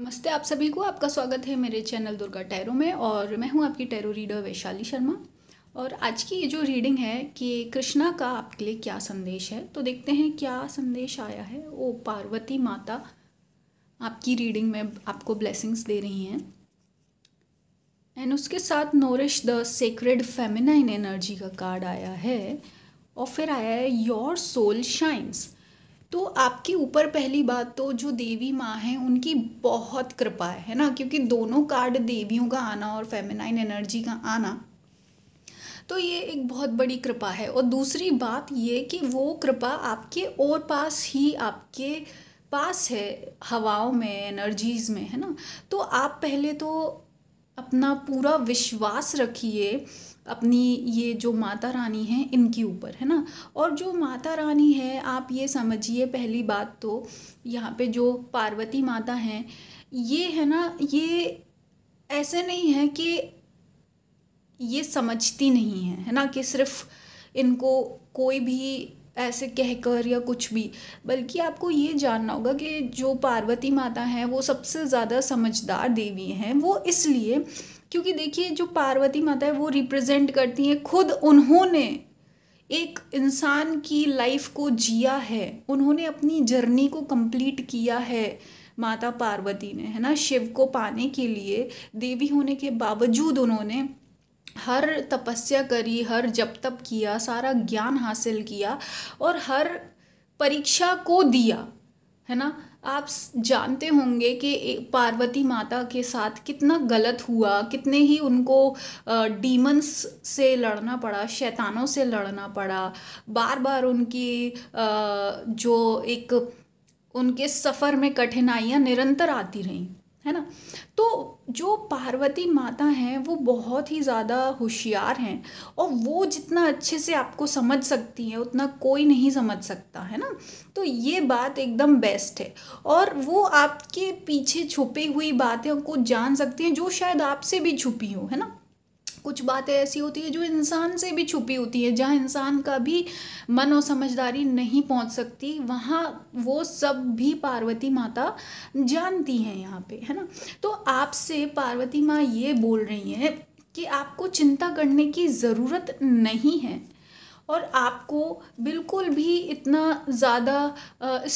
नमस्ते आप सभी को आपका स्वागत है मेरे चैनल दुर्गा टैरो में और मैं हूं आपकी टैरो रीडर वैशाली शर्मा और आज की ये जो रीडिंग है कि कृष्णा का आपके लिए क्या संदेश है तो देखते हैं क्या संदेश आया है ओ पार्वती माता आपकी रीडिंग में आपको ब्लेसिंग्स दे रही हैं एंड उसके साथ nourish the sacred feminine energy का कार्ड आया है और फिर आया है योर सोल शाइन्स तो आपके ऊपर पहली बात तो जो देवी माँ है उनकी बहुत कृपा है है ना क्योंकि दोनों कार्ड देवियों का आना और फेमिनाइन एनर्जी का आना तो ये एक बहुत बड़ी कृपा है और दूसरी बात ये कि वो कृपा आपके और पास ही आपके पास है हवाओं में एनर्जीज़ में है ना तो आप पहले तो अपना पूरा विश्वास रखिए अपनी ये जो माता रानी हैं इनके ऊपर है ना और जो माता रानी है आप ये समझिए पहली बात तो यहाँ पे जो पार्वती माता हैं ये है ना ये ऐसे नहीं है कि ये समझती नहीं है है ना कि सिर्फ इनको कोई भी ऐसे कहकर या कुछ भी बल्कि आपको ये जानना होगा कि जो पार्वती माता हैं वो सबसे ज़्यादा समझदार देवी हैं वो इसलिए क्योंकि देखिए जो पार्वती माता है वो रिप्रेजेंट करती हैं खुद उन्होंने एक इंसान की लाइफ को जिया है उन्होंने अपनी जर्नी को कंप्लीट किया है माता पार्वती ने है ना शिव को पाने के लिए देवी होने के बावजूद उन्होंने हर तपस्या करी हर जप तप किया सारा ज्ञान हासिल किया और हर परीक्षा को दिया है ना आप जानते होंगे कि पार्वती माता के साथ कितना गलत हुआ कितने ही उनको डीमंस से लड़ना पड़ा शैतानों से लड़ना पड़ा बार बार उनकी जो एक उनके सफ़र में कठिनाइयाँ निरंतर आती रहीं है ना तो जो पार्वती माता हैं वो बहुत ही ज़्यादा होशियार हैं और वो जितना अच्छे से आपको समझ सकती हैं उतना कोई नहीं समझ सकता है ना तो ये बात एकदम बेस्ट है और वो आपके पीछे छुपी हुई बातें को जान सकती हैं जो शायद आपसे भी छुपी हो है ना कुछ बातें ऐसी होती है जो इंसान से भी छुपी होती है जहाँ इंसान का भी मन और समझदारी नहीं पहुँच सकती वहाँ वो सब भी पार्वती माता जानती हैं यहाँ पे है ना तो आपसे पार्वती माँ ये बोल रही हैं कि आपको चिंता करने की ज़रूरत नहीं है और आपको बिल्कुल भी इतना ज़्यादा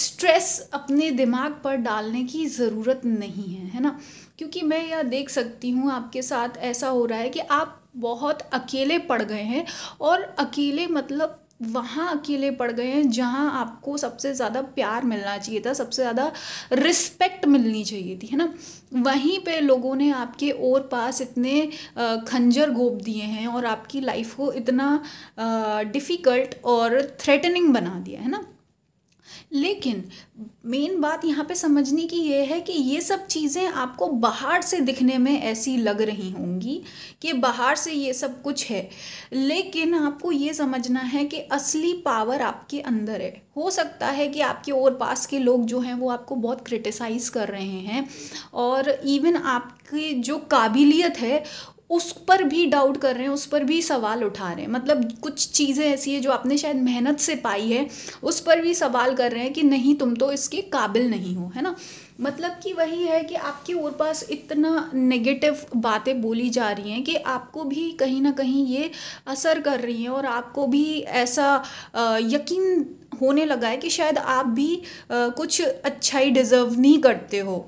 स्ट्रेस अपने दिमाग पर डालने की ज़रूरत नहीं है है ना क्योंकि मैं यह देख सकती हूँ आपके साथ ऐसा हो रहा है कि आप बहुत अकेले पड़ गए हैं और अकेले मतलब वहाँ अकेले पड़ गए हैं जहाँ आपको सबसे ज़्यादा प्यार मिलना चाहिए था सबसे ज़्यादा रिस्पेक्ट मिलनी चाहिए थी है ना वहीं पे लोगों ने आपके और पास इतने खंजर घोप दिए हैं और आपकी लाइफ को इतना डिफ़िकल्ट और थ्रेटनिंग बना दिया है ना लेकिन मेन बात यहाँ पे समझने की ये है कि ये सब चीज़ें आपको बाहर से दिखने में ऐसी लग रही होंगी कि बाहर से ये सब कुछ है लेकिन आपको ये समझना है कि असली पावर आपके अंदर है हो सकता है कि आपके और पास के लोग जो हैं वो आपको बहुत क्रिटिसाइज़ कर रहे हैं और इवन आपकी जो काबिलियत है उस पर भी डाउट कर रहे हैं उस पर भी सवाल उठा रहे हैं मतलब कुछ चीज़ें ऐसी हैं जो आपने शायद मेहनत से पाई है उस पर भी सवाल कर रहे हैं कि नहीं तुम तो इसके काबिल नहीं हो है ना मतलब कि वही है कि आपके और पास इतना नेगेटिव बातें बोली जा रही हैं कि आपको भी कहीं ना कहीं ये असर कर रही हैं और आपको भी ऐसा यकीन होने लगा है कि शायद आप भी कुछ अच्छाई डिज़र्व नहीं करते हो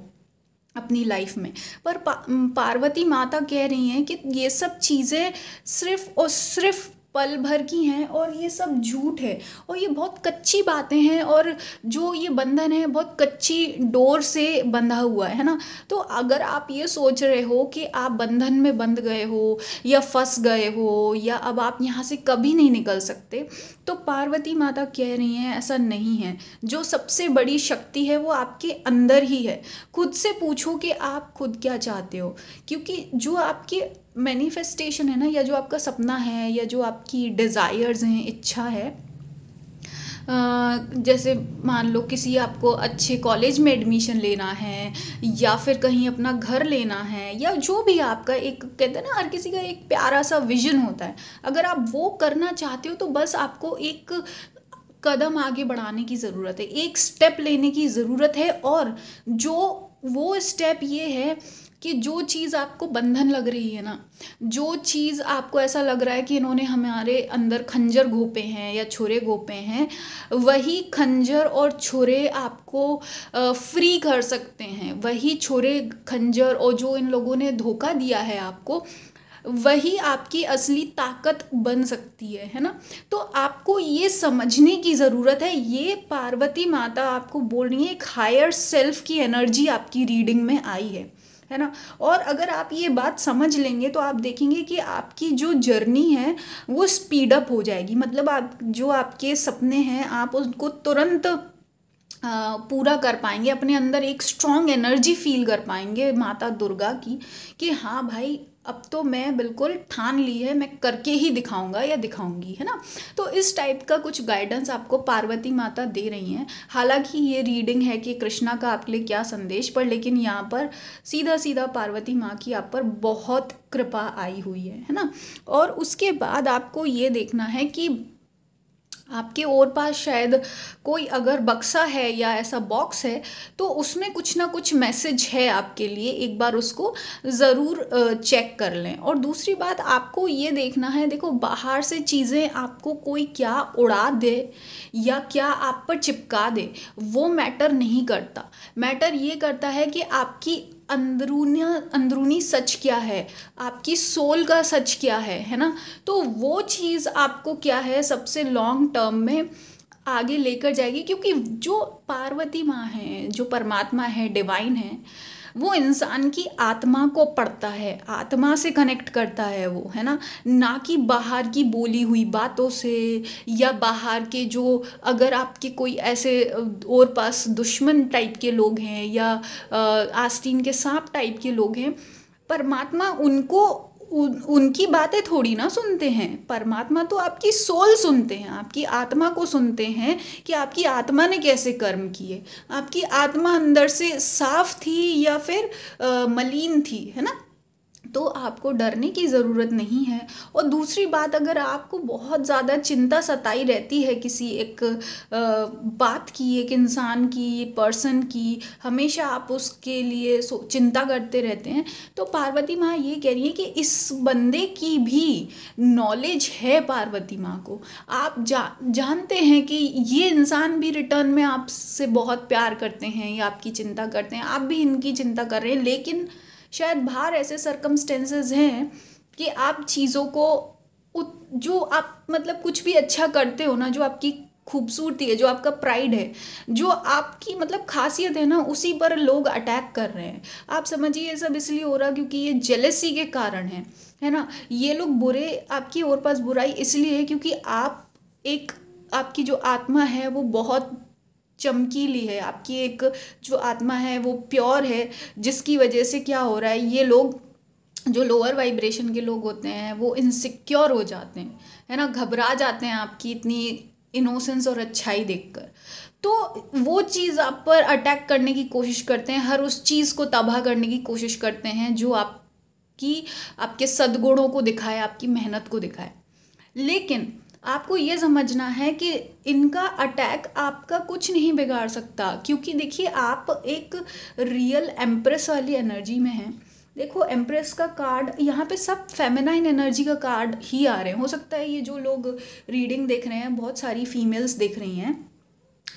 अपनी लाइफ में पर पा, पार्वती माता कह रही हैं कि ये सब चीज़ें सिर्फ़ और सिर्फ़ पल भर की हैं और ये सब झूठ है और ये बहुत कच्ची बातें हैं और जो ये बंधन है बहुत कच्ची डोर से बंधा हुआ है ना तो अगर आप ये सोच रहे हो कि आप बंधन में बंध गए हो या फंस गए हो या अब आप यहाँ से कभी नहीं निकल सकते तो पार्वती माता कह रही हैं ऐसा नहीं है जो सबसे बड़ी शक्ति है वो आपके अंदर ही है खुद से पूछो कि आप खुद क्या चाहते हो क्योंकि जो आपके मैनिफेस्टेशन है ना या जो आपका सपना है या जो आपकी डिज़ायर्स हैं इच्छा है जैसे मान लो किसी आपको अच्छे कॉलेज में एडमिशन लेना है या फिर कहीं अपना घर लेना है या जो भी आपका एक कहते हैं ना हर किसी का एक प्यारा सा विजन होता है अगर आप वो करना चाहते हो तो बस आपको एक कदम आगे बढ़ाने की ज़रूरत है एक स्टेप लेने की ज़रूरत है और जो वो स्टेप ये है कि जो चीज़ आपको बंधन लग रही है ना जो चीज़ आपको ऐसा लग रहा है कि इन्होंने हमारे अंदर खंजर घोपे हैं या छुरे घोपे हैं वही खंजर और छुरे आपको फ्री कर सकते हैं वही छुरे खंजर और जो इन लोगों ने धोखा दिया है आपको वही आपकी असली ताकत बन सकती है है ना तो आपको ये समझने की ज़रूरत है ये पार्वती माता आपको बोल रही है एक हायर सेल्फ की एनर्जी आपकी रीडिंग में आई है है ना और अगर आप ये बात समझ लेंगे तो आप देखेंगे कि आपकी जो जर्नी है वो स्पीडअप हो जाएगी मतलब आप जो आपके सपने हैं आप उनको तुरंत पूरा कर पाएंगे अपने अंदर एक स्ट्रांग एनर्जी फील कर पाएंगे माता दुर्गा की कि हाँ भाई अब तो मैं बिल्कुल ठान ली है मैं करके ही दिखाऊंगा या दिखाऊंगी है ना तो इस टाइप का कुछ गाइडेंस आपको पार्वती माता दे रही हैं हालांकि ये रीडिंग है कि कृष्णा का आपके लिए क्या संदेश पर लेकिन यहाँ पर सीधा सीधा पार्वती माँ की आप पर बहुत कृपा आई हुई है है ना और उसके बाद आपको ये देखना है कि आपके और पास शायद कोई अगर बक्सा है या ऐसा बॉक्स है तो उसमें कुछ ना कुछ मैसेज है आपके लिए एक बार उसको ज़रूर चेक कर लें और दूसरी बात आपको ये देखना है देखो बाहर से चीज़ें आपको कोई क्या उड़ा दे या क्या आप पर चिपका दे वो मैटर नहीं करता मैटर ये करता है कि आपकी अंदरूनी अंदरूनी सच क्या है आपकी सोल का सच क्या है है ना तो वो चीज़ आपको क्या है सबसे लॉन्ग टर्म में आगे लेकर जाएगी क्योंकि जो पार्वती माँ हैं जो परमात्मा है डिवाइन है वो इंसान की आत्मा को पढ़ता है आत्मा से कनेक्ट करता है वो है ना ना कि बाहर की बोली हुई बातों से या बाहर के जो अगर आपके कोई ऐसे और पास दुश्मन टाइप के लोग हैं या आस्तीन के सांप टाइप के लोग हैं परमात्मा उनको उनकी बातें थोड़ी ना सुनते हैं परमात्मा तो आपकी सोल सुनते हैं आपकी आत्मा को सुनते हैं कि आपकी आत्मा ने कैसे कर्म किए आपकी आत्मा अंदर से साफ थी या फिर आ, मलिन थी है ना तो आपको डरने की ज़रूरत नहीं है और दूसरी बात अगर आपको बहुत ज़्यादा चिंता सताई रहती है किसी एक बात की एक इंसान की पर्सन की हमेशा आप उसके लिए चिंता करते रहते हैं तो पार्वती माँ ये कह रही है कि इस बंदे की भी नॉलेज है पार्वती माँ को आप जा जानते हैं कि ये इंसान भी रिटर्न में आपसे बहुत प्यार करते हैं या आपकी चिंता करते हैं आप भी इनकी चिंता कर रहे हैं लेकिन शायद बाहर ऐसे सर्कमस्टेंसेज हैं कि आप चीज़ों को जो आप मतलब कुछ भी अच्छा करते हो ना जो आपकी खूबसूरती है जो आपका प्राइड है जो आपकी मतलब खासियत है ना उसी पर लोग अटैक कर रहे हैं आप समझिए ये सब इसलिए हो रहा क्योंकि ये जेलेसी के कारण है है ना ये लोग बुरे आपकी और पास बुराई इसलिए है क्योंकि आप एक आपकी जो आत्मा है वो बहुत चमकीली है आपकी एक जो आत्मा है वो प्योर है जिसकी वजह से क्या हो रहा है ये लोग जो लोअर वाइब्रेशन के लोग होते हैं वो इनसिक्योर हो जाते हैं है ना घबरा जाते हैं आपकी इतनी इनोसेंस और अच्छाई देखकर तो वो चीज़ आप पर अटैक करने की कोशिश करते हैं हर उस चीज़ को तबाह करने की कोशिश करते हैं जो आपकी आपके सद्गुणों को दिखाए आपकी मेहनत को दिखाए लेकिन आपको ये समझना है कि इनका अटैक आपका कुछ नहीं बिगाड़ सकता क्योंकि देखिए आप एक रियल एम्प्रेस वाली एनर्जी में हैं देखो एम्प्रेस का कार्ड यहाँ पे सब फेमिनाइन एनर्जी का कार्ड ही आ रहे हैं हो सकता है ये जो लोग रीडिंग देख रहे हैं बहुत सारी फीमेल्स देख रही हैं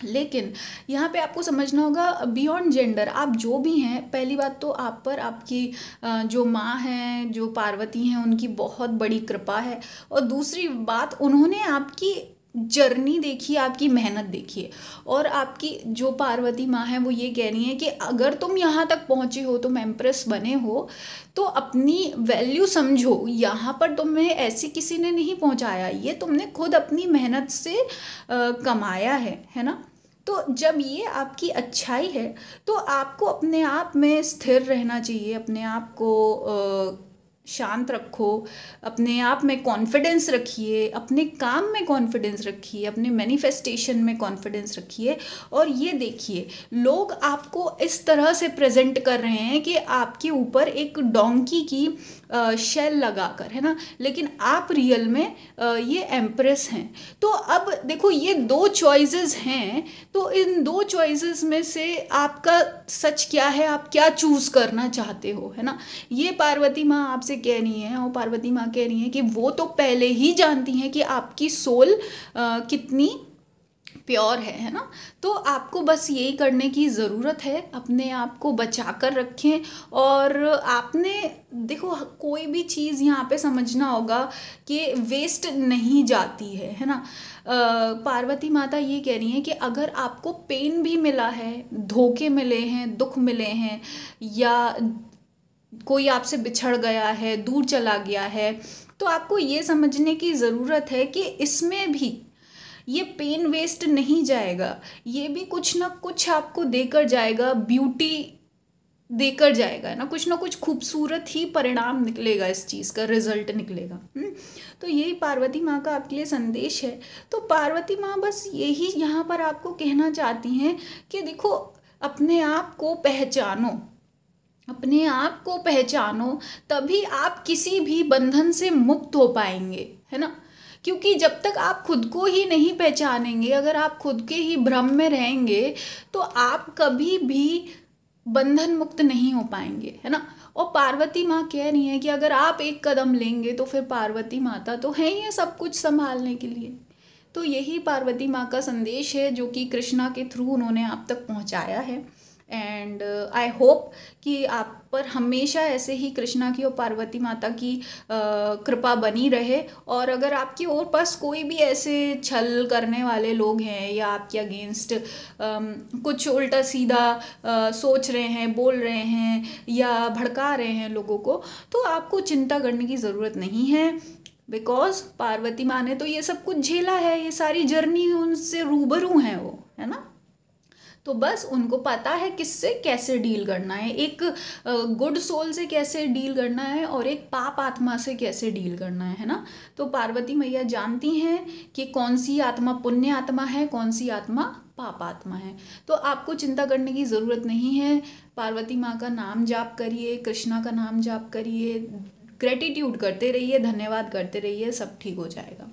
लेकिन यहाँ पे आपको समझना होगा बियॉन्ड जेंडर आप जो भी हैं पहली बात तो आप पर आपकी जो माँ हैं जो पार्वती हैं उनकी बहुत बड़ी कृपा है और दूसरी बात उन्होंने आपकी जर्नी देखिए आपकी मेहनत देखिए और आपकी जो पार्वती माँ है वो ये कह रही है कि अगर तुम यहाँ तक पहुँचे हो तुम एम्प्रेस बने हो तो अपनी वैल्यू समझो यहाँ पर तुम्हें ऐसी किसी ने नहीं पहुँचाया ये तुमने खुद अपनी मेहनत से आ, कमाया है है ना तो जब ये आपकी अच्छाई है तो आपको अपने आप में स्थिर रहना चाहिए अपने आप को आ, शांत रखो अपने आप में कॉन्फिडेंस रखिए अपने काम में कॉन्फिडेंस रखिए अपने मैनिफेस्टेशन में कॉन्फिडेंस रखिए और ये देखिए लोग आपको इस तरह से प्रेजेंट कर रहे हैं कि आपके ऊपर एक डोंकी की शेल कर है ना लेकिन आप रियल में ये एम्प्रेस हैं तो अब देखो ये दो चॉइसेस हैं तो इन दो चॉइसेस में से आपका सच क्या है आप क्या चूज़ करना चाहते हो है ना ये पार्वती माँ आपसे कह रही हैं और पार्वती माँ कह रही हैं कि वो तो पहले ही जानती हैं कि आपकी सोल आ, कितनी प्योर है है ना तो आपको बस यही करने की ज़रूरत है अपने आप को बचा कर रखें और आपने देखो कोई भी चीज़ यहाँ पे समझना होगा कि वेस्ट नहीं जाती है है ना पार्वती माता ये कह रही हैं कि अगर आपको पेन भी मिला है धोखे मिले हैं दुख मिले हैं या कोई आपसे बिछड़ गया है दूर चला गया है तो आपको ये समझने की ज़रूरत है कि इसमें भी ये पेन वेस्ट नहीं जाएगा ये भी कुछ ना कुछ आपको देकर जाएगा ब्यूटी देकर जाएगा ना कुछ ना कुछ खूबसूरत ही परिणाम निकलेगा इस चीज़ का रिजल्ट निकलेगा हम्म? तो यही पार्वती माँ का आपके लिए संदेश है तो पार्वती माँ बस यही यहाँ पर आपको कहना चाहती हैं कि देखो अपने आप को पहचानो अपने आप को पहचानो तभी आप किसी भी बंधन से मुक्त हो पाएंगे है ना क्योंकि जब तक आप खुद को ही नहीं पहचानेंगे अगर आप खुद के ही भ्रम में रहेंगे तो आप कभी भी बंधन मुक्त नहीं हो पाएंगे है ना और पार्वती माँ कह रही है कि अगर आप एक कदम लेंगे तो फिर पार्वती माता तो है ही है सब कुछ संभालने के लिए तो यही पार्वती माँ का संदेश है जो कि कृष्णा के थ्रू उन्होंने आप तक पहुँचाया है एंड आई होप कि आप पर हमेशा ऐसे ही कृष्णा की और पार्वती माता की uh, कृपा बनी रहे और अगर आपके और पास कोई भी ऐसे छल करने वाले लोग हैं या आपके अगेंस्ट um, कुछ उल्टा सीधा आ, uh, सोच रहे हैं बोल रहे हैं या भड़का रहे हैं लोगों को तो आपको चिंता करने की ज़रूरत नहीं है बिकॉज पार्वती माँ ने तो ये सब कुछ झेला है ये सारी जर्नी उनसे रूबरू हैं वो है ना तो बस उनको पता है किससे कैसे डील करना है एक गुड सोल से कैसे डील करना है और एक पाप आत्मा से कैसे डील करना है है ना तो पार्वती मैया जानती हैं कि कौन सी आत्मा पुण्य आत्मा है कौन सी आत्मा पाप आत्मा है तो आपको चिंता करने की ज़रूरत नहीं है पार्वती माँ का नाम जाप करिए कृष्णा का नाम जाप करिए ग्रेटिट्यूड करते रहिए धन्यवाद करते रहिए सब ठीक हो जाएगा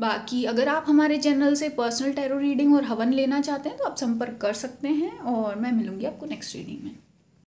बाकी अगर आप हमारे चैनल से पर्सनल टैरो रीडिंग और हवन लेना चाहते हैं तो आप संपर्क कर सकते हैं और मैं मिलूंगी आपको नेक्स्ट रीडिंग में